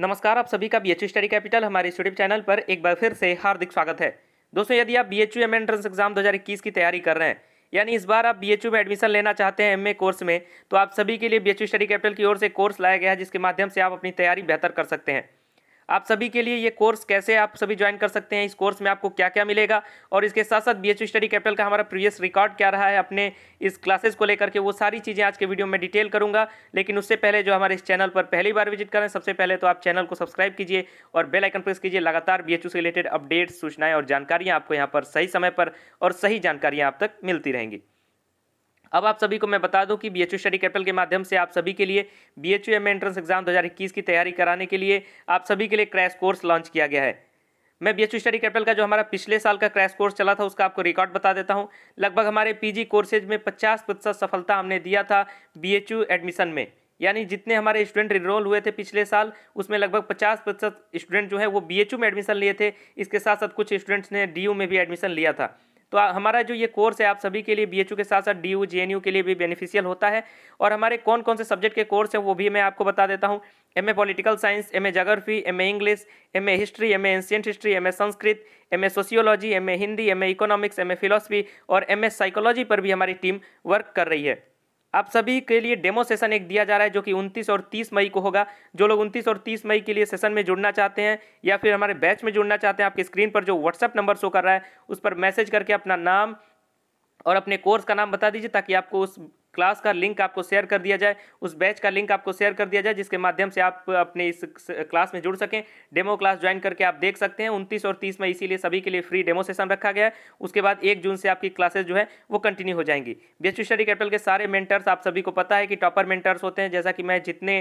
नमस्कार आप सभी का B H U study capital हमारे यूट्यूब चैनल पर एक बार फिर से हार्दिक स्वागत है दोस्तों यदि आप B H U M entrance exam 2021 की तैयारी कर रहे हैं यानी इस बार आप बी एच यू में एडमिशन लेना चाहते हैं एम कोर्स में तो आप सभी के लिए B H U study Capital की ओर से कोर्स लाया गया है जिसके माध्यम से आप अपनी तैयारी बेहतर कर सकते हैं आप सभी के लिए ये कोर्स कैसे आप सभी ज्वाइन कर सकते हैं इस कोर्स में आपको क्या क्या मिलेगा और इसके साथ साथ बी एच स्टडी कैपिटल का हमारा प्रीवियस रिकॉर्ड क्या रहा है अपने इस क्लासेस को लेकर के वो सारी चीज़ें आज के वीडियो में डिटेल करूंगा लेकिन उससे पहले जो हमारे इस चैनल पर पहली बार विजिट करें सबसे पहले तो आप चैनल को सब्सक्राइब कीजिए और बेलाइकन प्रेस कीजिए लगातार बी से रिलेटेड अपडेट्स सूचनाएँ और जानकारियाँ आपको यहाँ पर सही समय पर और सही जानकारियाँ आप तक मिलती रहेंगी अब आप सभी को मैं बता दूं कि बी स्टडी कैपिटल के माध्यम से आप सभी के लिए B H M entrance exam 2021 की तैयारी कराने के लिए आप सभी के लिए क्रैश कोर्स लॉन्च किया गया है मैं बी स्टडी कैपिटल का जो हमारा पिछले साल का क्रैश कोर्स चला था उसका आपको रिकॉर्ड बता देता हूँ लगभग हमारे जी कोर्सेज में पचास प्रतिशत सफलता हमने दिया था बी एडमिशन में यानी जितने हमारे स्टूडेंट इनरोल हुए थे पिछले साल उसमें लगभग 50 प्रतिशत स्टूडेंट जो है वो बी में एडमिशन लिए थे इसके साथ साथ कुछ स्टूडेंट्स ने डी में भी एडमिशन लिया था तो हमारा जो ये कोर्स है आप सभी के लिए बी के साथ साथ डी यू के लिए भी बेनिफिशियल होता है और हमारे कौन कौन से सब्जेक्ट के कोर्स हैं वो भी मैं आपको बता देता हूँ M A political science M A geography M A English M A history M A ancient history M A Sanskrit M A sociology M A Hindi M A economics M A philosophy और M A psychology पर भी हमारी team work कर रही है आप सभी के लिए डेमो सेशन एक दिया जा रहा है जो कि 29 और 30 मई को होगा जो लोग 29 और 30 मई के लिए सेशन में जुड़ना चाहते हैं या फिर हमारे बैच में जुड़ना चाहते हैं आपके स्क्रीन पर जो व्हाट्सअप नंबर शो कर रहा है उस पर मैसेज करके अपना नाम और अपने कोर्स का नाम बता दीजिए ताकि आपको उस क्लास का लिंक आपको शेयर कर दिया जाए उस बैच का लिंक आपको शेयर कर दिया जाए जिसके माध्यम से आप अपने इस क्लास में जुड़ सकें डेमो क्लास ज्वाइन करके आप देख सकते हैं उनतीस और तीस में इसीलिए सभी के लिए फ्री डेमो सेशन रखा गया है उसके बाद एक जून से आपकी क्लासेज जो है वो कंटिन्यू हो जाएंगी बी स्टडी कैपिटल के सारे मेंटर्स आप सभी को पता है कि टॉपर मेंटर्स होते हैं जैसा कि मैं जितने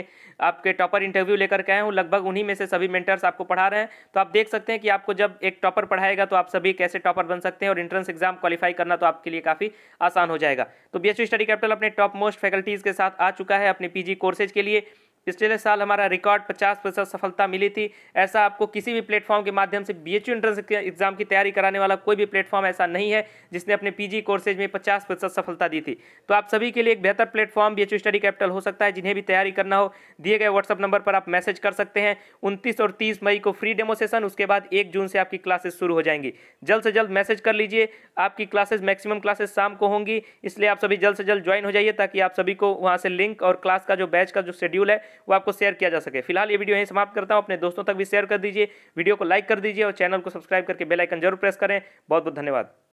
आपके टॉपर इंटरव्यू लेकर के आया हूँ लगभग उन्हीं में से सभी मेंटर्स आपको पढ़ा रहे हैं तो आप देख सकते हैं कि आपको जब एक टॉपर पढ़ाएगा तो आप सभी कैसे टॉपर बन सकते हैं और इंट्रेंस एग्जाम क्वालिफाई करना तो आपके लिए काफ़ी आसान हो जाएगा तो बी स्टडी कैपिटल अपने टॉप मोस्ट फैकल्टीज़ के साथ आ चुका है अपने पीजी कोर्सेज के लिए पिछले साल हमारा रिकॉर्ड 50 प्रतिशत सफलता मिली थी ऐसा आपको किसी भी प्लेटफॉर्म के माध्यम से बी एच एंट्रेंस एग्जाम की तैयारी कराने वाला कोई भी प्लेटफॉर्म ऐसा नहीं है जिसने अपने पीजी कोर्सेज में 50 प्रतिशत सफलता दी थी तो आप सभी के लिए एक बेहतर प्लेटफॉर्म बी स्टडी कैपिटल हो सकता है जिन्हें भी तैयारी करना हो दिए गए व्हाट्सअप नंबर पर आप मैसेज कर सकते हैं उनतीस और तीस मई को फ्री डेमो सेशन उसके बाद एक जून से आपकी क्लासेस शुरू हो जाएंगी जल्द से जल्द मैसेज कर लीजिए आपकी क्लासेज मैक्सिमम क्लासेस शाम को होंगी इसलिए आप सभी जल्द से जल्द ज्वाइन हो जाइए ताकि आप सभी को वहाँ से लिंक और क्लास का जो बैच का जो शेड्यूल है वो आपको शेयर किया जा सके फिलहाल ये वीडियो यहीं समाप्त करता हूँ अपने दोस्तों तक भी शेयर कर दीजिए वीडियो को लाइक कर दीजिए और चैनल को सब्सक्राइब करके बेलाइकन जरूर प्रेस करें बहुत बहुत धन्यवाद